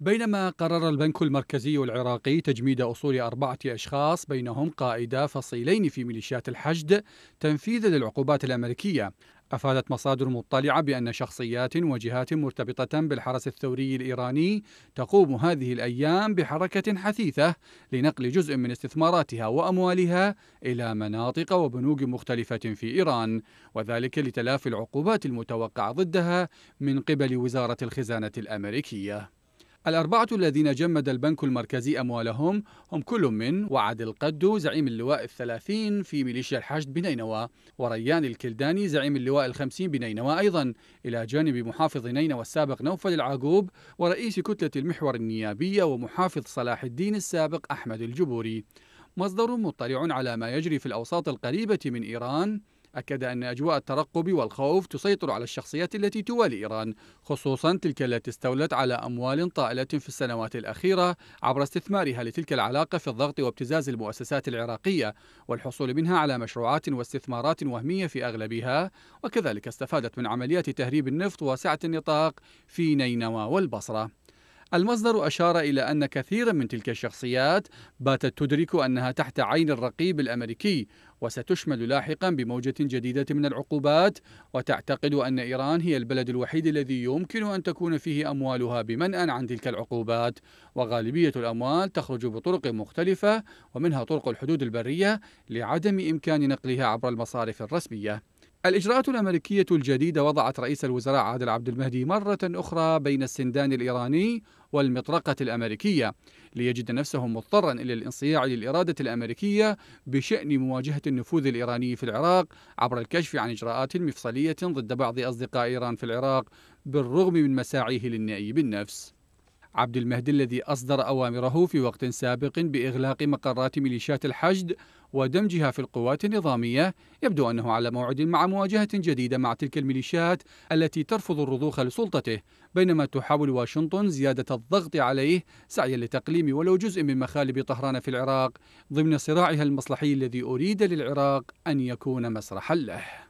بينما قرر البنك المركزي العراقي تجميد اصول اربعه اشخاص بينهم قائدا فصيلين في ميليشيات الحشد تنفيذا للعقوبات الامريكيه افادت مصادر مطلعه بان شخصيات وجهات مرتبطه بالحرس الثوري الايراني تقوم هذه الايام بحركه حثيثه لنقل جزء من استثماراتها واموالها الى مناطق وبنوك مختلفه في ايران وذلك لتلافي العقوبات المتوقعه ضدها من قبل وزاره الخزانه الامريكيه الأربعة الذين جمد البنك المركزي أموالهم هم كل من وعد القدو زعيم اللواء الثلاثين في ميليشيا الحشد بنينوى وريان الكلداني زعيم اللواء الخمسين بنينوى أيضا إلى جانب محافظ نينوى السابق نوفل العاقوب ورئيس كتلة المحور النيابية ومحافظ صلاح الدين السابق أحمد الجبوري مصدر مطلع على ما يجري في الأوساط القريبة من إيران أكد أن أجواء الترقب والخوف تسيطر على الشخصيات التي توالي إيران خصوصا تلك التي استولت على أموال طائلة في السنوات الأخيرة عبر استثمارها لتلك العلاقة في الضغط وابتزاز المؤسسات العراقية والحصول منها على مشروعات واستثمارات وهمية في أغلبها وكذلك استفادت من عمليات تهريب النفط واسعة النطاق في نينوى والبصرة المصدر أشار إلى أن كثيرا من تلك الشخصيات باتت تدرك أنها تحت عين الرقيب الأمريكي وستشمل لاحقا بموجة جديدة من العقوبات وتعتقد أن إيران هي البلد الوحيد الذي يمكن أن تكون فيه أموالها بمنأى عن تلك العقوبات وغالبية الأموال تخرج بطرق مختلفة ومنها طرق الحدود البرية لعدم إمكان نقلها عبر المصارف الرسمية الإجراءات الأمريكية الجديدة وضعت رئيس الوزراء عادل عبد المهدي مرة أخرى بين السندان الإيراني والمطرقة الأمريكية ليجد نفسه مضطرا إلى الانصياع للإرادة الأمريكية بشأن مواجهة النفوذ الإيراني في العراق عبر الكشف عن إجراءات مفصلية ضد بعض أصدقاء إيران في العراق بالرغم من مساعيه للنأي بالنفس عبد المهدي الذي أصدر أوامره في وقت سابق بإغلاق مقرات ميليشيات الحشد ودمجها في القوات النظامية يبدو أنه على موعد مع مواجهة جديدة مع تلك الميليشيات التي ترفض الرضوخ لسلطته بينما تحاول واشنطن زيادة الضغط عليه سعيا لتقليم ولو جزء من مخالب طهران في العراق ضمن صراعها المصلحي الذي أريد للعراق أن يكون مسرحا له